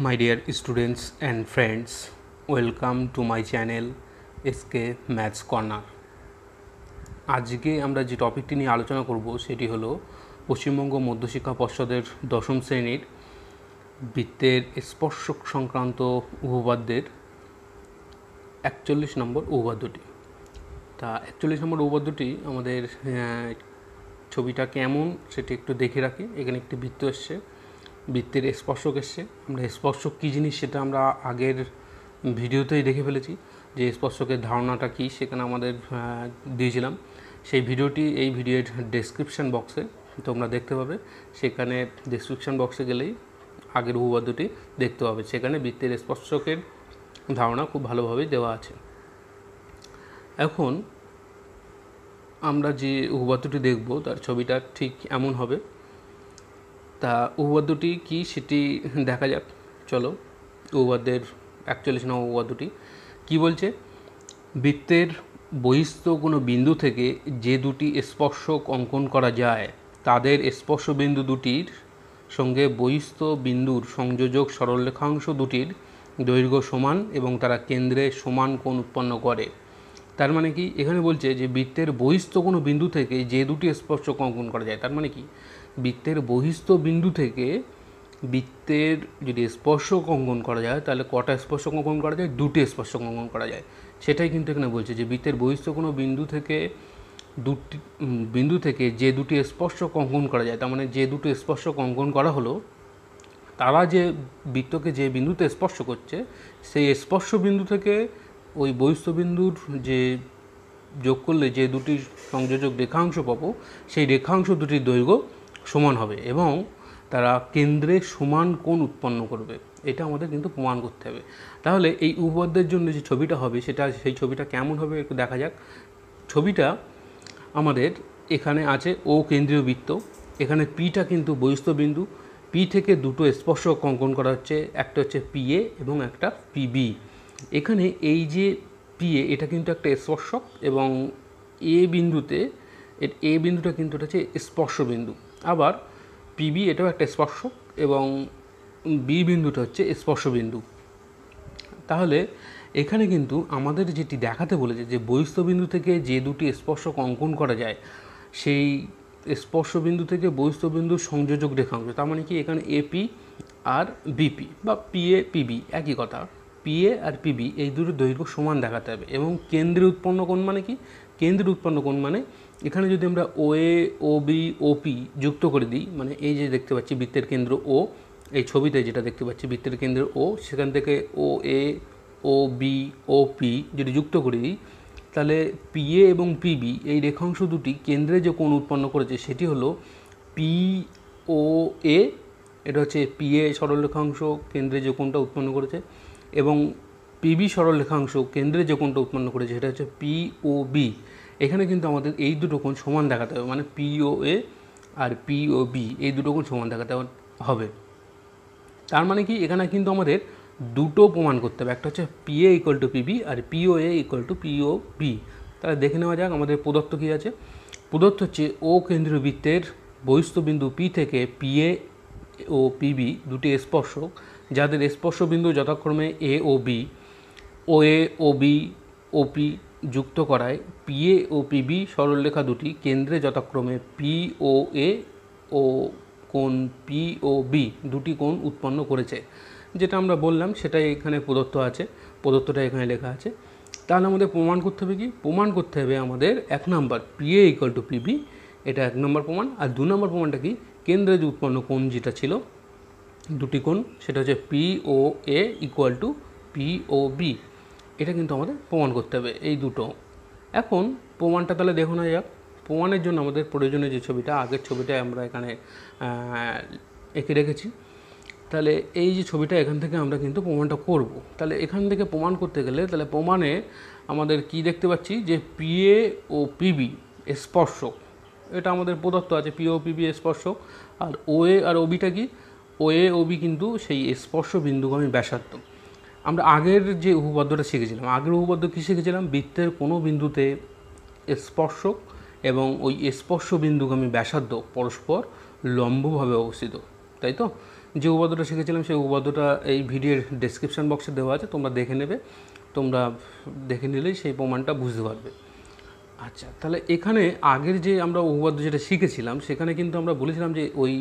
my dear students and friends welcome to my channel SK maths corner আজকে আমরা যে টপিকটি নিয়ে আলোচনা করব সেটি হলো পশ্চিমবঙ্গ মধ্যশিক্ষা পর্ষদের দশম শ্রেণীর বৃত্তের স্পর্শক সংক্রান্ত উপপাদ্যের একচল্লিশ নম্বর উপপাদ্যটি তা একচল্লিশ নম্বর উপপাদ্যটি আমাদের হ্যাঁ, ছবিটা কেমন সেটি একটু দেখে রাখি এখানে একটি বৃত্ত এসছে বৃত্তের স্পর্শক এসছে আমরা স্পর্শক কী জিনিস সেটা আমরা আগের ভিডিওতেই দেখে ফেলেছি যে স্পর্শকের ধারণাটা কী সেখানে আমাদের দিয়েছিলাম সেই ভিডিওটি এই ভিডিওর ডেসক্রিপশান বক্সে তোমরা দেখতে পাবে সেখানে ডেসক্রিপশান বক্সে গেলেই আগের উপবাদ্যটি দেখতে পাবে সেখানে বৃত্তের স্পর্শকের ধারণা খুব ভালোভাবে দেওয়া আছে এখন আমরা যে উপবাদ্যটি দেখব তার ছবিটা ঠিক এমন হবে তা দুটি কি সেটি দেখা যাক চলো অ্যাকচুয়ালি শোনা নম্বর দুটি কি বলছে বৃত্তের বহিস্থ কোনো বিন্দু থেকে যে দুটি স্পর্শক অঙ্কন করা যায় তাদের স্পর্শ বিন্দু দুটির সঙ্গে বহিস্থ বিন্দুর সংযোজক সরলরেখাংশ দুটির দৈর্ঘ্য সমান এবং তারা কেন্দ্রে সমান কোণ উৎপন্ন করে তার মানে কি এখানে বলছে যে বৃত্তের বহিস্থ কোনো বিন্দু থেকে যে দুটি স্পর্শক অঙ্কন করা যায় তার মানে কি বৃত্তের বহিস্থ বিন্দু থেকে বৃত্তের যদি স্পর্শক অঙ্কন করা যায় তাহলে কটা স্পর্শক অঙ্কন করা যায় দুটি স্পর্শক অঙ্কন করা যায় সেটাই কিন্তু এখানে বলছে যে বৃত্তের বহিস্থ কোনো বিন্দু থেকে দুটি বিন্দু থেকে যে দুটি স্পর্শক অঙ্কন করা যায় তার মানে যে দুটি স্পর্শক অঙ্কন করা হলো তারা যে বৃত্তকে যে বিন্দুতে স্পর্শ করছে সেই স্পর্শ বিন্দু থেকে ওই বিন্দুর যে যোগ করলে যে দুটি সংযোজক রেখাংশ পাবো সেই রেখাংশ দুটির দৈর্ঘ্য সমান হবে এবং তারা কেন্দ্রে সমান কোণ উৎপন্ন করবে এটা আমাদের কিন্তু প্রমাণ করতে হবে তাহলে এই উপপাদ্যের জন্য যে ছবিটা হবে সেটা সেই ছবিটা কেমন হবে একটু দেখা যাক ছবিটা আমাদের এখানে আছে ও কেন্দ্রীয় বৃত্ত এখানে পিটা কিন্তু বিন্দু পি থেকে দুটো স্পর্শক অঙ্কন করা হচ্ছে একটা হচ্ছে পিএ এবং একটা পিবি এখানে এই যে পিএ এটা কিন্তু একটা স্পর্শক এবং এ বিন্দুতে এ বিন্দুটা কিন্তু এটা হচ্ছে স্পর্শ বিন্দু আবার পিবি এটাও একটা স্পর্শক এবং বি বিন্দুটা হচ্ছে স্পর্শ বিন্দু তাহলে এখানে কিন্তু আমাদের যেটি দেখাতে বলেছে যে বহিস্থ বিন্দু থেকে যে দুটি স্পর্শক অঙ্কন করা যায় সেই স্পর্শ বিন্দু থেকে বহিস্থ বিন্দুর সংযোজক রেখাংশ তার মানে কি এখানে এপি আর বিপি বা পিএ পিবি একই কথা পিএ আর পিবি এই দুটো দৈর্ঘ্য সমান দেখাতে হবে এবং কেন্দ্রে উৎপন্ন কোণ মানে কি কেন্দ্রে উৎপন্ন কোণ মানে এখানে যদি আমরা OA O B O P যুক্ত করে দিই মানে এই যে দেখতে পাচ্ছি বৃত্তের কেন্দ্র ও এই ছবিতে যেটা দেখতে পাচ্ছি বৃত্তের কেন্দ্র ও সেখান থেকে ও A O B O P যদি যুক্ত করে দিই তাহলে পিএ এবং পিবি এই রেখাংশ দুটি কেন্দ্রে যে কোণ উৎপন্ন করেছে সেটি হলো পি ও এ এটা হচ্ছে পিএ রেখাংশ কেন্দ্রে যে কোণটা উৎপন্ন করেছে এবং পিবি রেখাংশ কেন্দ্রে যে কোণটা উৎপন্ন করেছে সেটা হচ্ছে পিওবি এখানে কিন্তু আমাদের এই দুটো কোণ সমান দেখাতে হবে মানে পিওএ আর পিওবি এই দুটো কোণ সমান দেখাতে হবে তার মানে কি এখানে কিন্তু আমাদের দুটো প্রমাণ করতে হবে একটা হচ্ছে P A equal to PB আর পিওএ ইকুয়াল টু বি তাহলে দেখে নেওয়া যাক আমাদের প্রদত্ত কী আছে প্রদত্ত হচ্ছে ও কেন্দ্রীয় বৃত্তের বহিস্থ বিন্দু পি থেকে পিএ ও পিবি দুটি স্পর্শক যাদের স্পর্শবিন্দু যথাক্রমে A O B O A O B O P যুক্ত করায় এ ও বি সরলরেখা দুটি কেন্দ্রে যথাক্রমে পি ও এ ও কোণ পি ও বি দুটি কোণ উৎপন্ন করেছে যেটা আমরা বললাম সেটাই এখানে প্রদত্ত আছে প্রদত্তটা এখানে লেখা আছে তাহলে আমাদের প্রমাণ করতে হবে কি প্রমাণ করতে হবে আমাদের এক নম্বর P A equal to P B এটা এক নম্বর প্রমাণ আর দু নম্বর প্রমাণটা কি কেন্দ্রে যে উৎপন্ন কোণ যেটা ছিল দুটি কোণ সেটা হচ্ছে P O A equal to P O B এটা কিন্তু আমাদের প্রমাণ করতে হবে এই দুটো এখন প্রমাণটা তাহলে দেখো না যাক প্রমাণের জন্য আমাদের প্রয়োজনীয় যে ছবিটা আগের ছবিটা আমরা এখানে এঁকে রেখেছি তাহলে এই যে ছবিটা এখান থেকে আমরা কিন্তু প্রমাণটা করব তাহলে এখান থেকে প্রমাণ করতে গেলে তাহলে প্রমাণে আমাদের কি দেখতে পাচ্ছি যে পিএ ও পিবি স্পর্শক এটা আমাদের প্রদত্ত আছে পিও পিবি স্পর্শক আর ওএ আর ওবিটা কি ও এ ও বি কিন্তু সেই স্পর্শ বিন্দুগামী ব্যাসার্ধ আমরা আগের যে উপপাদ্যটা শিখেছিলাম আগের উপপাদ্য কী শিখেছিলাম বৃত্তের কোনো বিন্দুতে স্পর্শক এবং ওই স্পর্শ বিন্দুগামী ব্যাসার্ধ পরস্পর লম্বভাবে অবস্থিত তাই তো যে উপপাদ্যটা শিখেছিলাম সেই উপপাদ্যটা এই ভিডিওর ডেসক্রিপশান বক্সে দেওয়া আছে তোমরা দেখে নেবে তোমরা দেখে নিলেই সেই প্রমাণটা বুঝতে পারবে আচ্ছা তাহলে এখানে আগের যে আমরা উপবাদ্য যেটা শিখেছিলাম সেখানে কিন্তু আমরা বলেছিলাম যে ওই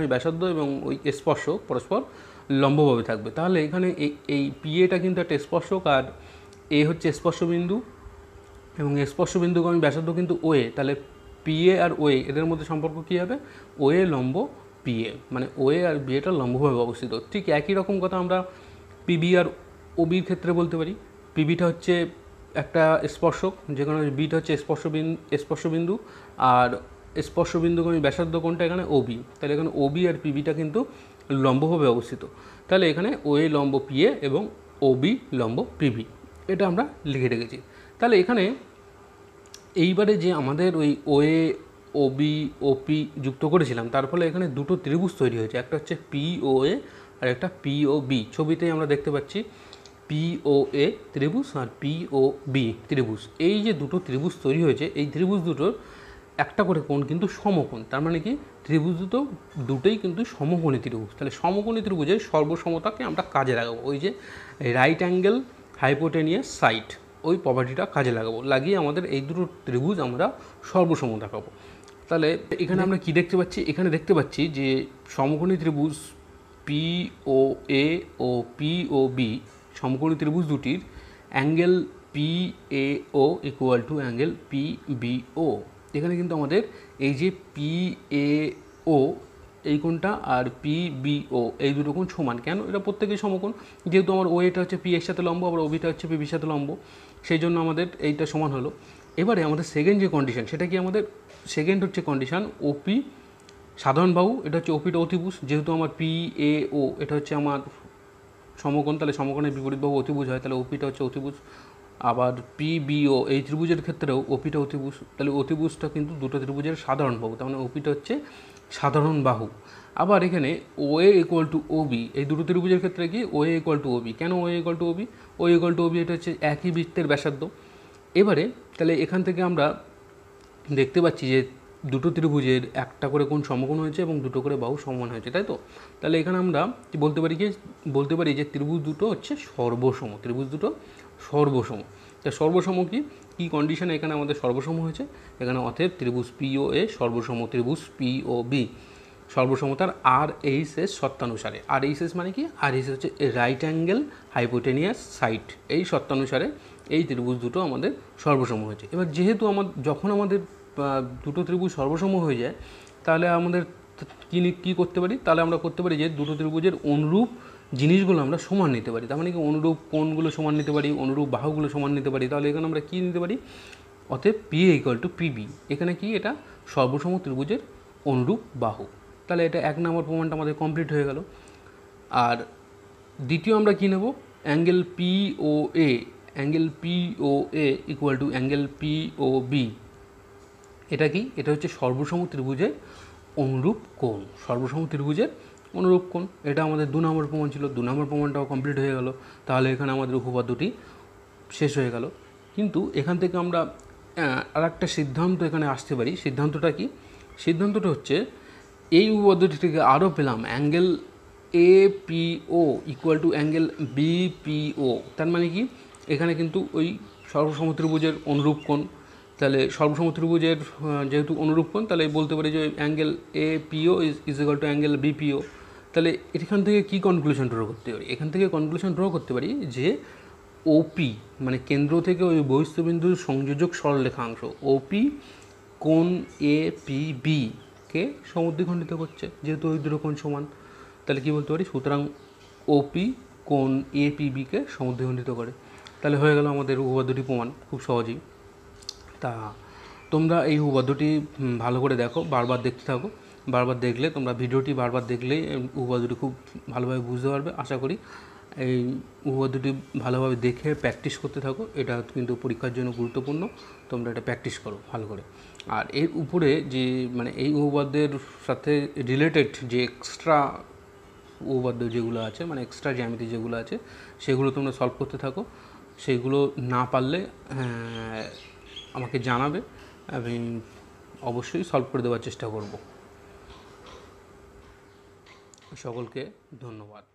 আমি ব্যাসার্ধ এবং ওই স্পর্শ পরস্পর লম্বভাবে থাকবে তাহলে এখানে এই এই পিএটা কিন্তু একটা স্পর্শক আর এ হচ্ছে স্পর্শবিন্দু এবং আমি ব্যাসার্ধ কিন্তু ওয়ে তাহলে পিএ আর ওয়ে এদের মধ্যে সম্পর্ক কী হবে ওয়ে লম্ব পিএ মানে ওয়ে আর বিএটা লম্বভাবে অবস্থিত ঠিক একই রকম কথা আমরা পিবি আর ওবির ক্ষেত্রে বলতে পারি পিবিটা হচ্ছে একটা স্পর্শক যেখানে বিট হচ্ছে স্পর্শবিন্দু স্পর্শবিন্দু আর স্পর্শবিন্দুগামী ব্যাসার্ধ কোণটা এখানে ওবি তাহলে এখানে ওবি আর পিবিটা কিন্তু লম্বভাবে অবস্থিত তাহলে এখানে ওএ লম্ব পিএ এবং ওবি লম্ব পিবি এটা আমরা লিখে রেখেছি তাহলে এখানে এইবারে যে আমাদের ওই ওএ ওবি ওপি যুক্ত করেছিলাম তার ফলে এখানে দুটো ত্রিভুজ তৈরি হয়েছে একটা হচ্ছে পি ও এ আর একটা পি ও বি ছবিতেই আমরা দেখতে পাচ্ছি পিওএ ত্রিভুজ আর পিওবি ত্রিভুজ এই যে দুটো ত্রিভুজ তৈরি হয়েছে এই ত্রিভুজ দুটোর একটা করে কোণ কিন্তু সমকোণ তার মানে কি ত্রিভুজ দুটো দুটোই কিন্তু সমকোণে ত্রিভুজ তাহলে সমকোণে ত্রিভুজের সর্বসমতাকে আমরা কাজে লাগাবো ওই যে রাইট অ্যাঙ্গেল হাইপোটেনিয়াস সাইট ওই প্রপার্টিটা কাজে লাগাবো লাগিয়ে আমাদের এই দুটো ত্রিভুজ আমরা সর্বসমতা পাবো তাহলে এখানে আমরা কি দেখতে পাচ্ছি এখানে দেখতে পাচ্ছি যে সমকোণী ত্রিভুজ পি ও এ ও পি ও বি সমকোণী ত্রিভুজ দুটির angle P A O equal to angle P B O এখানে কিন্তু আমাদের এই যে পি এ ও এই কোণটা আর পি বি ও এই দুটো কোণ সমান কেন এটা প্রত্যেকেই সমকোণ যেহেতু আমার ও এটা হচ্ছে পি এর সাথে লম্ব আবার ওবিটা হচ্ছে পি বির সাথে লম্ব সেই জন্য আমাদের এইটা সমান হলো এবারে আমাদের সেকেন্ড যে কন্ডিশন সেটা কি আমাদের সেকেন্ড হচ্ছে কন্ডিশন ওপি সাধারণ বাহু এটা হচ্ছে ওপিটা অতিভুজ যেহেতু আমার পি এ ও এটা হচ্ছে আমার সমকোণ তাহলে সমকোণের বিপরীত বাহু অতিভুজ হয় তাহলে ওপিটা হচ্ছে অতিভুজ আবার পি ও এই ত্রিভুজের ক্ষেত্রেও ওপিটা অতিভুজ তাহলে অতিভুজটা কিন্তু দুটো ত্রিভুজের সাধারণ বাহু তার মানে ওপিটা হচ্ছে সাধারণ বাহু আবার এখানে O A equal to OB এই দুটো ত্রিভুজের ক্ষেত্রে কি O A equal to OB কেন O A equal to OB O equal to OB এটা হচ্ছে একই বৃত্তের ব্যাসার্ধ এবারে তাহলে এখান থেকে আমরা দেখতে পাচ্ছি যে দুটো ত্রিভুজের একটা করে কোন সমকোণ হয়েছে এবং দুটো করে বাহু সমান হয়েছে তাই তো তাহলে এখানে আমরা বলতে পারি যে বলতে পারি যে ত্রিভুজ দুটো হচ্ছে সর্বসম ত্রিভুজ দুটো সর্বসম তা সর্বসম কি কী কন্ডিশনে এখানে আমাদের সর্বসম হয়েছে এখানে অতএব ত্রিভুজ পিও এ সর্বসম ত্রিভুজ পিও বি সর্বসমতার আর এইচ এস সত্তানুসারে আর এইচ এস মানে কি আর এইচ হচ্ছে রাইট অ্যাঙ্গেল হাইপোটেনিয়াস সাইট এই সত্তানুসারে এই ত্রিভুজ দুটো আমাদের সর্বসম হয়েছে এবার যেহেতু আমার যখন আমাদের দুটো ত্রিভুজ সর্বসম হয়ে যায় তাহলে আমাদের কী কী করতে পারি তাহলে আমরা করতে পারি যে দুটো ত্রিভুজের অনুরূপ জিনিসগুলো আমরা সমান নিতে পারি তার মানে কি অনুরূপ কোণগুলো সমান নিতে পারি অনুরূপ বাহুগুলো সমান নিতে পারি তাহলে এখানে আমরা কী নিতে পারি অতএব পি ইকুয়াল টু পিবি এখানে কি এটা সর্বসম ত্রিভুজের অনুরূপ বাহু তাহলে এটা এক নম্বর প্রমাণটা আমাদের কমপ্লিট হয়ে গেল আর দ্বিতীয় আমরা কী নেব angle P O A angle P O A equal to angle P O B এটা কি এটা হচ্ছে সর্বসম ত্রিভুজে অনুরূপ কোণ সর্বসম ত্রিভুজের অনুরূপ কোণ এটা আমাদের দু নম্বর প্রমাণ ছিল দু নম্বর প্রমাণটাও কমপ্লিট হয়ে গেল তাহলে এখানে আমাদের উপপাদ্যটি শেষ হয়ে গেল কিন্তু এখান থেকে আমরা আর একটা সিদ্ধান্ত এখানে আসতে পারি সিদ্ধান্তটা কি সিদ্ধান্তটা হচ্ছে এই উপপাদ্যটি থেকে আরও পেলাম angle A P O equal to angle BPO তার মানে কি এখানে কিন্তু ওই ত্রিভুজের অনুরূপ কোণ তাহলে সর্বসম্মত ত্রিভুজের যেহেতু অনুরূপ তাহলে বলতে পারি যে angle A PO is equal to angle BPO তাহলে এখান থেকে কি কনক্লুশন ড্র করতে পারি এখান থেকে কনক্লুশন ড্র করতে পারি যে ওপি মানে কেন্দ্র থেকে ওই বহিস্থবিন্দুর সংযোজক অংশ ওপি কোন এ পি বি কে সমুদ্রিখণ্ডিত করছে যেহেতু ওই দুটো সমান তাহলে কি বলতে পারি সুতরাং ওপি কোন এ পি বিকে সমুদ্রিখণ্ডিত করে তাহলে হয়ে গেল আমাদের উপপাদ্যটি প্রমাণ খুব সহজেই তা তোমরা এই উপপাদ্যটি ভালো করে দেখো বারবার দেখতে থাকো বারবার দেখলে তোমরা ভিডিওটি বারবার দেখলেই উপপাদ্যটি খুব ভালোভাবে বুঝতে পারবে আশা করি এই উপপাদ্যটি ভালোভাবে দেখে প্র্যাকটিস করতে থাকো এটা কিন্তু পরীক্ষার জন্য গুরুত্বপূর্ণ তোমরা এটা প্র্যাকটিস করো ভালো করে আর এর উপরে যে মানে এই উপপাদ্যের সাথে রিলেটেড যে এক্সট্রা উপাদ্য যেগুলো আছে মানে এক্সট্রা জ্যামিতি যেগুলো আছে সেগুলো তোমরা সলভ করতে থাকো সেগুলো না পারলে হ্যাঁ, আমাকে জানাবে আমি অবশ্যই সলভ করে দেওয়ার চেষ্টা করব সকলকে ধন্যবাদ